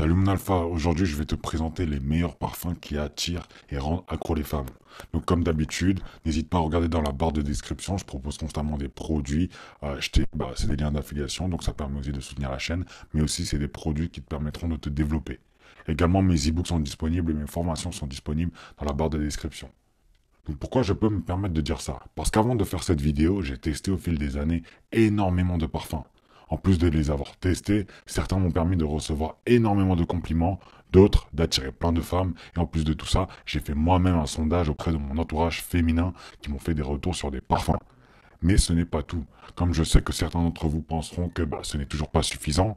Salut mon alpha, aujourd'hui je vais te présenter les meilleurs parfums qui attirent et rendent accro les femmes. Donc comme d'habitude, n'hésite pas à regarder dans la barre de description, je propose constamment des produits à acheter, bah, c'est des liens d'affiliation, donc ça permet aussi de soutenir la chaîne, mais aussi c'est des produits qui te permettront de te développer. Également mes e-books sont disponibles et mes formations sont disponibles dans la barre de description. Donc pourquoi je peux me permettre de dire ça Parce qu'avant de faire cette vidéo, j'ai testé au fil des années énormément de parfums. En plus de les avoir testés, certains m'ont permis de recevoir énormément de compliments, d'autres d'attirer plein de femmes. Et en plus de tout ça, j'ai fait moi-même un sondage auprès de mon entourage féminin qui m'ont fait des retours sur des parfums. Mais ce n'est pas tout. Comme je sais que certains d'entre vous penseront que bah, ce n'est toujours pas suffisant,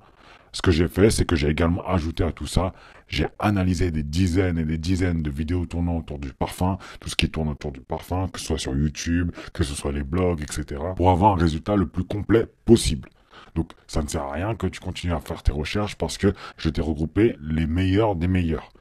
ce que j'ai fait, c'est que j'ai également ajouté à tout ça, j'ai analysé des dizaines et des dizaines de vidéos tournant autour du parfum, tout ce qui tourne autour du parfum, que ce soit sur YouTube, que ce soit les blogs, etc., pour avoir un résultat le plus complet possible. Donc ça ne sert à rien que tu continues à faire tes recherches parce que je t'ai regroupé les meilleurs des meilleurs.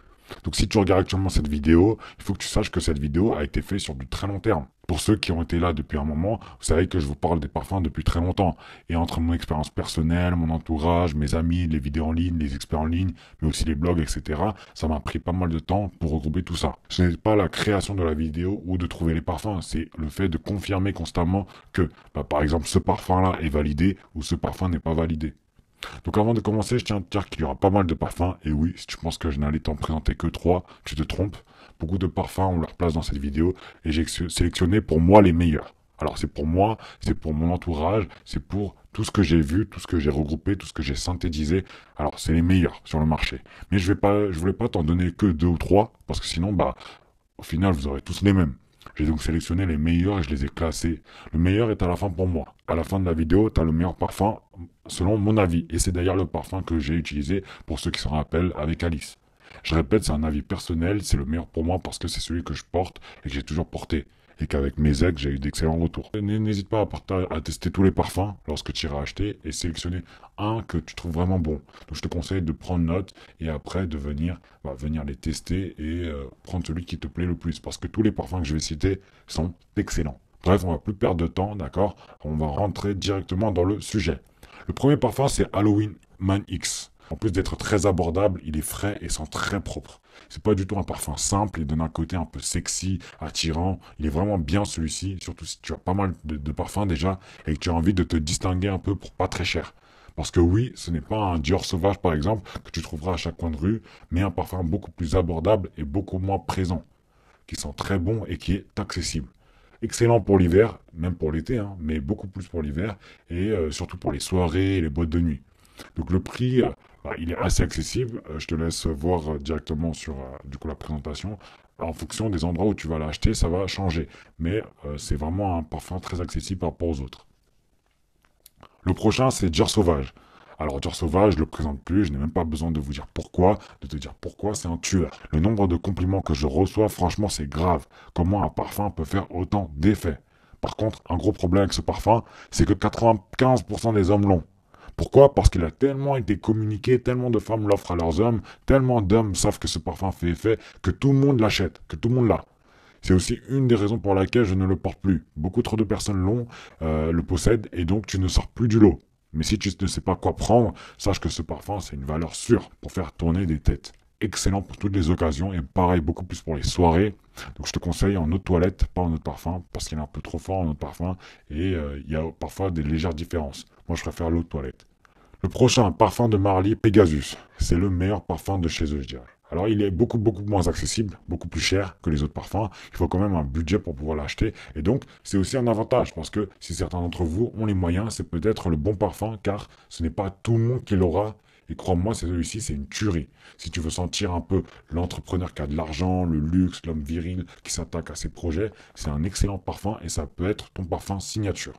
Donc si tu regardes actuellement cette vidéo, il faut que tu saches que cette vidéo a été faite sur du très long terme. Pour ceux qui ont été là depuis un moment, vous savez que je vous parle des parfums depuis très longtemps. Et entre mon expérience personnelle, mon entourage, mes amis, les vidéos en ligne, les experts en ligne, mais aussi les blogs, etc., ça m'a pris pas mal de temps pour regrouper tout ça. Ce n'est pas la création de la vidéo ou de trouver les parfums, c'est le fait de confirmer constamment que, bah, par exemple, ce parfum-là est validé ou ce parfum n'est pas validé. Donc avant de commencer, je tiens à te dire qu'il y aura pas mal de parfums. Et oui, si tu penses que je n'allais t'en présenter que trois, tu te trompes. Beaucoup de parfums ont leur place dans cette vidéo et j'ai sélectionné pour moi les meilleurs. Alors c'est pour moi, c'est pour mon entourage, c'est pour tout ce que j'ai vu, tout ce que j'ai regroupé, tout ce que j'ai synthétisé. Alors c'est les meilleurs sur le marché. Mais je vais voulais pas t'en donner que deux ou trois parce que sinon bah au final vous aurez tous les mêmes. J'ai donc sélectionné les meilleurs et je les ai classés. Le meilleur est à la fin pour moi. À la fin de la vidéo, tu as le meilleur parfum selon mon avis. Et c'est d'ailleurs le parfum que j'ai utilisé pour ceux qui se rappellent avec Alice. Je répète, c'est un avis personnel, c'est le meilleur pour moi parce que c'est celui que je porte et que j'ai toujours porté et qu'avec mes ex, j'ai eu d'excellents retours. Euh, n'hésite pas à, tester tous les parfums lorsque tu iras acheter et sélectionner un que tu trouves vraiment bon. Donc je te conseille de prendre note et après de venir, bah, venir les tester et euh, prendre celui qui te plaît le plus parce que tous les parfums que je vais citer sont excellents. Bref, on va plus perdre de temps, d'accord On va rentrer directement dans le sujet. Le premier parfum, c'est Halloween Man X. En plus d'être très abordable, il est frais et sent très propre. C'est pas du tout un parfum simple, il donne un côté un peu sexy, attirant. Il est vraiment bien celui-ci, surtout si tu as pas mal de, parfums déjà et que tu as envie de te distinguer un peu pour pas très cher. Parce que oui, ce n'est pas un Dior sauvage par exemple que tu trouveras à chaque coin de rue, mais un parfum beaucoup plus abordable et beaucoup moins présent, qui sent très bon et qui est accessible. Excellent pour l'hiver, même pour l'été, hein, mais beaucoup plus pour l'hiver et euh, surtout pour les soirées et les boîtes de nuit. Donc le prix euh, bah, il est assez accessible. Euh, je te laisse voir euh, directement sur euh, du coup, la présentation. En fonction des endroits où tu vas l'acheter, ça va changer. Mais c'est vraiment un parfum très accessible par rapport aux autres. Le prochain, c'est Dior Sauvage. Alors, Dior Sauvage, je le présente plus, je n'ai même pas besoin de vous dire pourquoi, de te dire pourquoi c'est un tueur. Le nombre de compliments que je reçois, franchement, c'est grave. Comment un parfum peut faire autant d'effets Par contre, un gros problème avec ce parfum, c'est que 95% des hommes l'ont. Pourquoi Parce qu'il a tellement été communiqué, tellement de femmes l'offrent à leurs hommes, tellement d'hommes savent que ce parfum fait effet, que tout le monde l'achète, que tout le monde l'a. C'est aussi une des raisons pour laquelle je ne le porte plus. Beaucoup trop de personnes l'ont, euh, le possèdent, et donc tu ne sors plus du lot. Mais si tu ne sais pas quoi prendre, sache que ce parfum, c'est une valeur sûre pour faire tourner des têtes. Excellent pour toutes les occasions et pareil, beaucoup plus pour les soirées. Donc je te conseille en eau de toilette, pas en eau de parfum, parce qu'il est un peu trop fort en eau de parfum et euh, il y a parfois des légères différences. Moi, je préfère l'eau de toilette. Le prochain parfum de Marly, Pegasus. C'est le meilleur parfum de chez eux, je dirais. Alors, il est beaucoup, beaucoup moins accessible, beaucoup plus cher que les autres parfums. Il faut quand même un budget pour pouvoir l'acheter. Et donc, c'est aussi un avantage parce que si certains d'entre vous ont les moyens, c'est peut-être le bon parfum car ce n'est pas tout le monde qui l'aura. Et crois-moi, celui-ci, c'est une tuerie. Si tu veux sentir un peu l'entrepreneur qui a de l'argent, le luxe, l'homme viril qui s'attaque à ses projets, c'est un excellent parfum et ça peut être ton parfum signature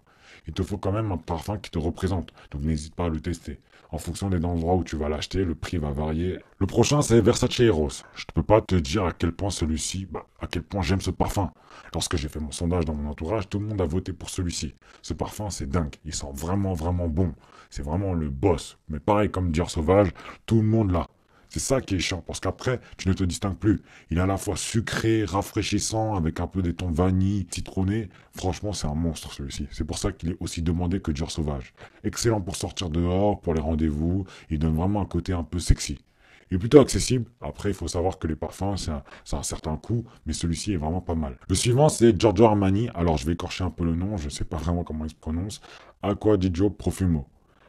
il te faut quand même un parfum qui te représente. Donc n'hésite pas à le tester. En fonction des endroits où tu vas l'acheter, le prix va varier. Le prochain, c'est Versace Eros. Je ne peux pas te dire à quel point celui-ci, bah, à quel point j'aime ce parfum. Lorsque j'ai fait mon sondage dans mon entourage, tout le monde a voté pour celui-ci. Ce parfum, c'est dingue. Il sent vraiment, vraiment bon. C'est vraiment le boss. Mais pareil, comme dire sauvage, tout le monde l'a. C'est ça qui est chiant, parce qu'après, tu ne te distingues plus. Il est à la fois sucré, rafraîchissant, avec un peu des tons vanille, citronné. Franchement, c'est un monstre celui-ci. C'est pour ça qu'il est aussi demandé que Dior Sauvage. Excellent pour sortir dehors, pour les rendez-vous. Il donne vraiment un côté un peu sexy. Il est plutôt accessible. Après, il faut savoir que les parfums, c'est un, un, certain coût, mais celui-ci est vraiment pas mal. Le suivant, c'est Giorgio Armani. Alors, je vais écorcher un peu le nom, je sais pas vraiment comment il se prononce. Aqua Di Gio Profumo.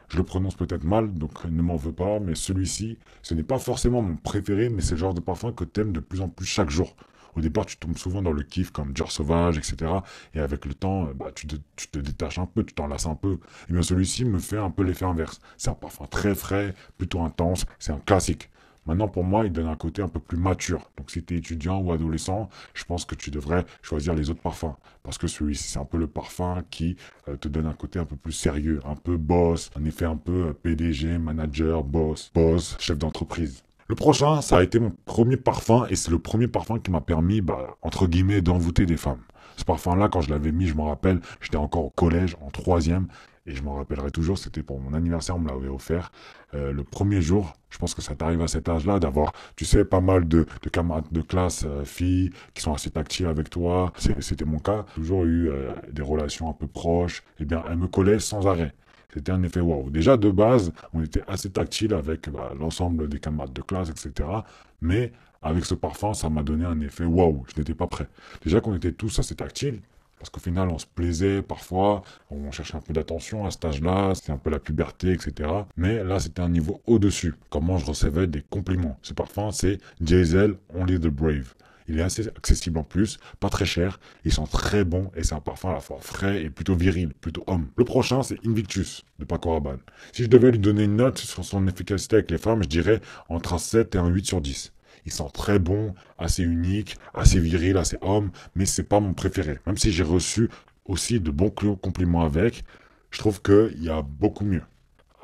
Je le prononce peut-être mal, donc ne m'en veux pas, mais celui-ci, ce n'est pas forcément mon préféré, mais c'est le genre de parfum que t'aimes de plus en plus chaque jour. Au départ, tu tombes souvent dans le kiff comme Dior Sauvage, etc. Et avec le temps, euh, bah, tu, te, détaches un peu, tu t'enlaces un peu. Et bien celui-ci me fait un peu l'effet inverse. C'est un parfum très frais, plutôt intense, c'est un classique. Maintenant, pour moi, il donne un côté un peu plus mature. Donc, si tu es étudiant ou adolescent, je pense que tu devrais choisir les autres parfums. Parce que celui-ci, c'est un peu le parfum qui euh, te donne un côté un peu plus sérieux, un peu boss, en effet un peu euh, PDG, manager, boss, boss, chef d'entreprise. Le prochain, ça a été mon premier parfum et c'est le premier parfum qui m'a permis, bah, entre guillemets, d'envoûter des femmes. Ce parfum-là, quand je l'avais mis, je me rappelle, j'étais encore au collège, en troisième, et je m'en rappellerai toujours, c'était pour mon anniversaire, on me l'avait offert. Euh, le premier jour, je pense que ça t'arrive à cet âge-là d'avoir, tu sais, pas mal de, camarades de classe, euh, filles, qui sont assez tactiles avec toi. C'était mon cas. Toujours eu euh, des relations un peu proches. Eh bien, elles me collaient sans arrêt. C'était un effet waouh. Déjà, de base, on était assez tactiles avec bah, l'ensemble des camarades de classe, etc. Mais avec ce parfum, ça m'a donné un effet waouh. Je n'étais pas prêt. Déjà qu'on était tous assez tactiles, parce qu'au final, on se plaisait parfois, on cherchait un peu d'attention à cet âge-là, c'était un peu la puberté, etc. Mais là, c'était un niveau au-dessus. Comment je recevais des compliments. Ce parfum, c'est Diesel Only the Brave. Il est assez accessible en plus, pas très cher, il sent très bon et c'est un parfum à la fois frais et plutôt viril, plutôt homme. Le prochain, c'est Invictus de Paco Rabanne. Si je devais lui donner une note sur son efficacité avec les femmes, je dirais entre un 7 et un 8 sur 10. Ils sont très bons, assez uniques, assez virils, assez hommes, mais c'est pas mon préféré. Même si j'ai reçu aussi de bons compliments avec, je trouve qu'il y a beaucoup mieux.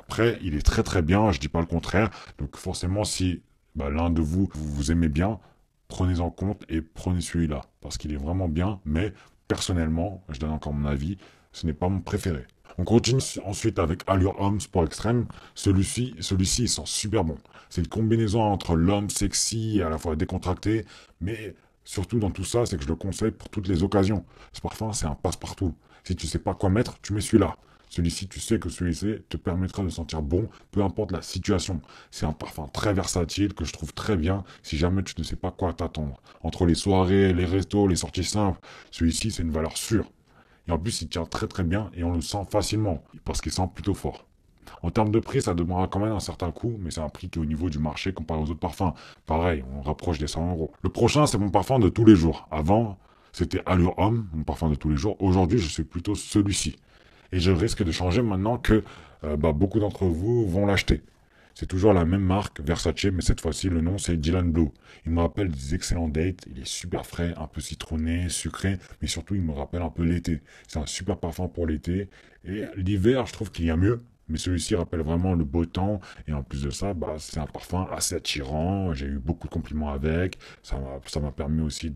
Après, il est très très bien, je dis pas le contraire. Donc forcément, si bah, l'un de vous vous aimez bien, prenez en compte et prenez celui-là parce qu'il est vraiment bien. Mais personnellement, je donne encore mon avis, ce n'est pas mon préféré. On continue ensuite avec Allure Homme Sport Extrême. Celui-ci, celui-ci, il sent super bon. C'est une combinaison entre l'homme sexy et à la fois décontracté, mais surtout dans tout ça, c'est que je le conseille pour toutes les occasions. Ce parfum, c'est un passe-partout. Si tu ne sais pas quoi mettre, tu mets celui-là. Celui-ci, tu sais que celui-ci te permettra de sentir bon, peu importe la situation. C'est un parfum très versatile que je trouve très bien si jamais tu ne sais pas quoi t'attendre. Entre les soirées, les restos, les sorties simples, celui-ci, c'est une valeur sûre. Et en plus, il tient très très bien et on le sent facilement parce qu'il sent plutôt fort. En termes de prix, ça demandera quand même un certain coût, mais c'est un prix qui est au niveau du marché comparé aux autres parfums. Pareil, on rapproche des 100 euros. Le prochain, c'est mon parfum de tous les jours. Avant, c'était Allure Homme, mon parfum de tous les jours. Aujourd'hui, je suis plutôt celui-ci. Et je risque de changer maintenant que euh, bah, beaucoup d'entre vous vont l'acheter. C'est toujours la même marque, Versace, mais cette fois-ci, le nom, c'est Dylan Blue. Il me rappelle des excellents dates. Il est super frais, un peu citronné, sucré, mais surtout, il me rappelle un peu l'été. C'est un super parfum pour l'été. Et l'hiver, je trouve qu'il y a mieux. Mais celui-ci rappelle vraiment le beau temps. Et en plus de ça, bah, c'est un parfum assez attirant. J'ai eu beaucoup de compliments avec. Ça m'a permis aussi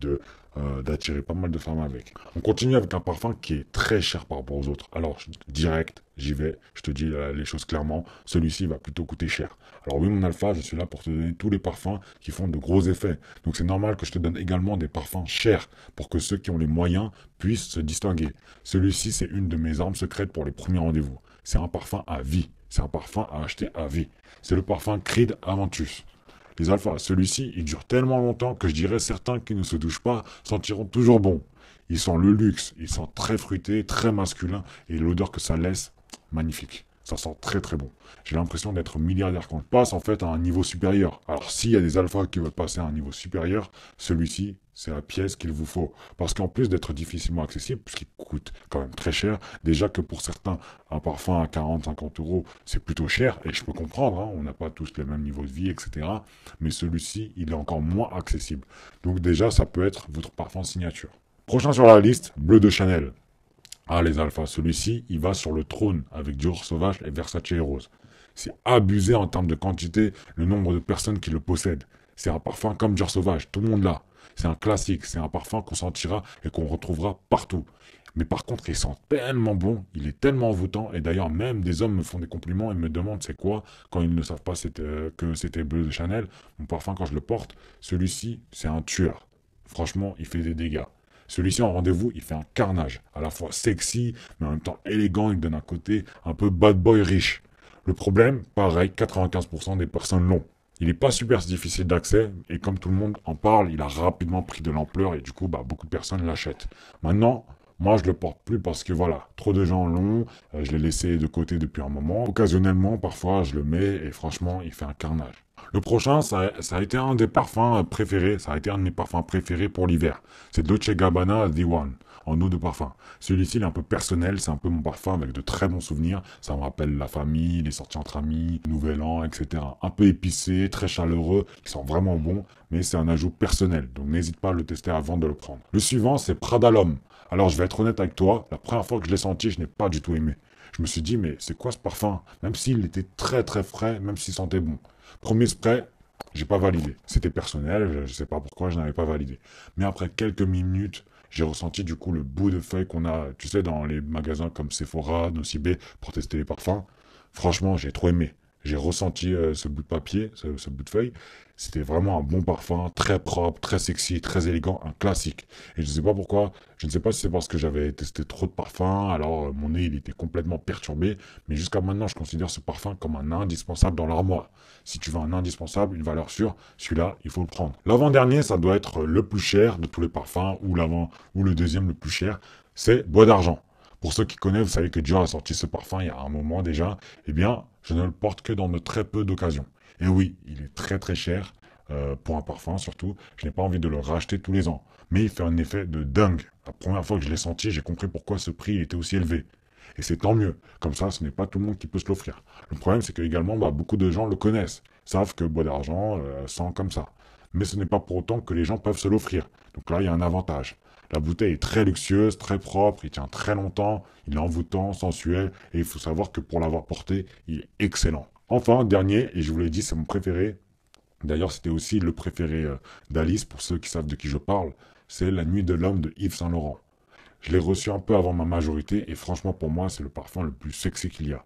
euh, d'attirer pas mal de femmes avec. On continue avec un parfum qui est très cher par rapport aux autres. Alors, direct, j'y vais. Je te dis euh, les choses clairement. Celui-ci va plutôt coûter cher. Alors oui, mon alpha, je suis là pour te donner tous les parfums qui font de gros effets. Donc c'est normal que je te donne également des parfums chers pour que ceux qui ont les moyens puissent se distinguer. Celui-ci, c'est une de mes armes secrètes pour les premiers rendez-vous c'est un parfum à vie. C'est un parfum à acheter à vie. C'est le parfum Creed Aventus. Les alphas, celui-ci, il dure tellement longtemps que je dirais certains qui ne se touchent pas sentiront toujours bon. Ils sent le luxe, ils sont très fruité, très masculin, et l'odeur que ça laisse, magnifique. Ça sent très très bon. J'ai l'impression d'être milliardaire quand on passe en fait à un niveau supérieur. Alors s'il y a des alphas qui veulent passer à un niveau supérieur, celui-ci, c'est la pièce qu'il vous faut. Parce qu'en plus d'être difficilement accessible, puisqu'il coûte quand même très cher, déjà que pour certains, un parfum à 40, 50 euros, c'est plutôt cher, et je peux comprendre, hein, on n'a pas tous les mêmes niveaux de vie, etc. Mais celui-ci, il est encore moins accessible. Donc déjà, ça peut être votre parfum signature. Prochain sur la liste, bleu de Chanel. Ah les alphas, celui-ci, il va sur le trône avec Dior Sauvage et Versace Rose. C'est abusé en termes de quantité, le nombre de personnes qui le possèdent. C'est un parfum comme Dior Sauvage, tout le monde l'a. C'est un classique, c'est un parfum qu'on sentira et qu'on retrouvera partout. Mais par contre, il sent tellement bon, il est tellement envoûtant. Et d'ailleurs, même des hommes me font des compliments et me demandent c'est quoi quand ils ne savent pas euh, que c'était Bleu de Chanel. Mon parfum, quand je le porte, celui-ci, c'est un tueur. Franchement, il fait des dégâts. Celui-ci en rendez-vous, il fait un carnage, à la fois sexy, mais en même temps élégant, il donne un côté un peu bad boy riche. Le problème, pareil, 95% des personnes l'ont. Il n'est pas super difficile d'accès et comme tout le monde en parle, il a rapidement pris de l'ampleur et du coup, bah, beaucoup de personnes l'achètent. Maintenant, moi, je le porte plus parce que voilà, trop de gens l'ont. Euh, je l'ai laissé de côté depuis un moment. Occasionnellement, parfois, je le mets et franchement, il fait un carnage. Le prochain, ça, a été un des parfums euh, préférés. Ça a été un de mes parfums préférés pour l'hiver. C'est Dolce Gabbana The One, en eau de parfum. Celui-ci, il est un peu personnel. C'est un peu mon parfum avec de très bons souvenirs. Ça me rappelle la famille, les sorties entre amis, Nouvel An, etc. Un peu épicé, très chaleureux. qui sent vraiment bon, mais c'est un ajout personnel. Donc n'hésite pas à le tester avant de le prendre. Le suivant, c'est Prada L'Homme. Alors je vais être honnête avec toi. La première fois que je l'ai senti, je n'ai pas du tout aimé. Je me suis dit, mais c'est quoi ce parfum Même s'il était très très frais, même s'il sentait bon. Premier spray, j'ai pas validé. C'était personnel, je, ne sais pas pourquoi je n'avais pas validé. Mais après quelques minutes, j'ai ressenti du coup le bout de feuille qu'on a, tu sais, dans les magasins comme Sephora, Nocibé, pour tester les parfums. Franchement, j'ai trop aimé j'ai ressenti euh, ce bout de papier, ce, bout de feuille. C'était vraiment un bon parfum, très propre, très sexy, très élégant, un classique. Et je ne sais pas pourquoi, je ne sais pas si c'est parce que j'avais testé trop de parfums, alors euh, mon nez il était complètement perturbé, mais jusqu'à maintenant je considère ce parfum comme un indispensable dans l'armoire. Si tu veux un indispensable, une valeur sûre, celui-là, il faut le prendre. L'avant-dernier, ça doit être le plus cher de tous les parfums, ou l'avant, ou le deuxième le plus cher, c'est Bois d'Argent. Pour ceux qui connaissent, vous savez que Dior a sorti ce parfum il y a un moment déjà. Eh bien, je ne le porte que dans de très peu d'occasions. Et oui, il est très très cher euh, pour un parfum surtout. Je n'ai pas envie de le racheter tous les ans. Mais il fait un effet de dingue. La première fois que je l'ai senti, j'ai compris pourquoi ce prix était aussi élevé. Et c'est tant mieux. Comme ça, ce n'est pas tout le monde qui peut se l'offrir. Le problème, c'est que également, bah, beaucoup de gens le connaissent, savent que bois d'argent euh, sent comme ça. Mais ce n'est pas pour autant que les gens peuvent se l'offrir. Donc là, il y a un avantage. La bouteille est très luxueuse, très propre, il tient très longtemps, il est envoûtant, sensuel, et il faut savoir que pour l'avoir porté, il est excellent. Enfin, dernier, et je vous l'ai dit, c'est mon préféré. D'ailleurs, c'était aussi le préféré euh, d'Alice, pour ceux qui savent de qui je parle. C'est La Nuit de l'Homme de Yves Saint Laurent. Je l'ai reçu un peu avant ma majorité, et franchement, pour moi, c'est le parfum le plus sexy qu'il y a.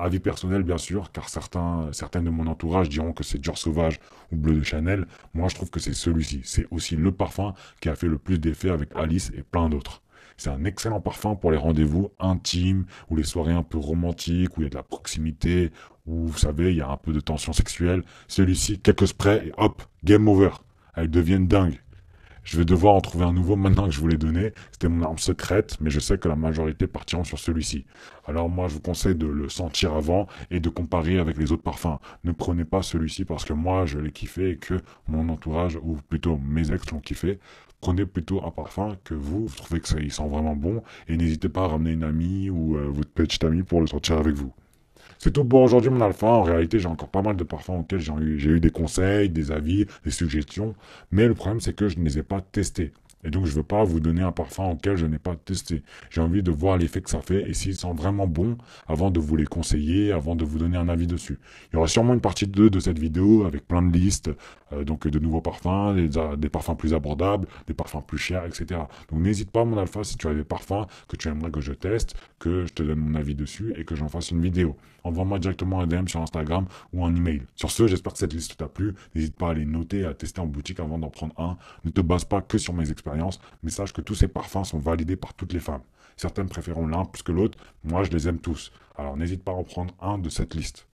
Avis personnel, bien sûr, car certains, certains de mon entourage diront que c'est Dior Sauvage ou Bleu de Chanel. Moi, je trouve que c'est celui-ci. C'est aussi le parfum qui a fait le plus d'effet avec Alice et plein d'autres. C'est un excellent parfum pour les rendez-vous intimes ou les soirées un peu romantiques où il y a de la proximité, où vous savez, il y a un peu de tension sexuelle. Celui-ci, quelques sprays et hop, game over. Elles deviennent dingues. Je vais devoir en trouver un nouveau maintenant que je vous l'ai donné. C'était mon arme secrète, mais je sais que la majorité partiront sur celui-ci. Alors moi, je vous conseille de le sentir avant et de comparer avec les autres parfums. Ne prenez pas celui-ci parce que moi, je l'ai kiffé et que mon entourage, ou plutôt mes ex l'ont kiffé. Prenez plutôt un parfum que vous, vous trouvez que il sent vraiment bon et n'hésitez pas à ramener une amie ou euh, votre petite amie pour le sentir avec vous. C'est tout pour aujourd'hui mon alpha. En réalité, j'ai encore pas mal de parfums auxquels j'ai eu, eu des conseils, des avis, des suggestions. Mais le problème, c'est que je ne les ai pas testés. Et donc, je ne veux pas vous donner un parfum auquel je n'ai pas testé. J'ai envie de voir l'effet que ça fait et s'ils sont vraiment bons avant de vous les conseiller, avant de vous donner un avis dessus. Il y aura sûrement une partie 2 de cette vidéo avec plein de listes, euh, donc de nouveaux parfums, euh, des, parfums plus abordables, des parfums plus chers, etc. Donc, n'hésite pas, mon alpha, si tu as des parfums que tu aimerais que je teste, que je te donne mon avis dessus et que j'en fasse une vidéo. Envoie-moi directement un DM sur Instagram ou un email. Sur ce, j'espère que cette liste t'a plu. N'hésite pas à les noter, à tester en boutique avant d'en prendre un. Ne te base pas que sur mes expériences mais sache que tous ces parfums sont validés par toutes les femmes. Certaines préfèrent l'un plus que l'autre, moi je les aime tous. Alors n'hésite pas à en prendre un de cette liste.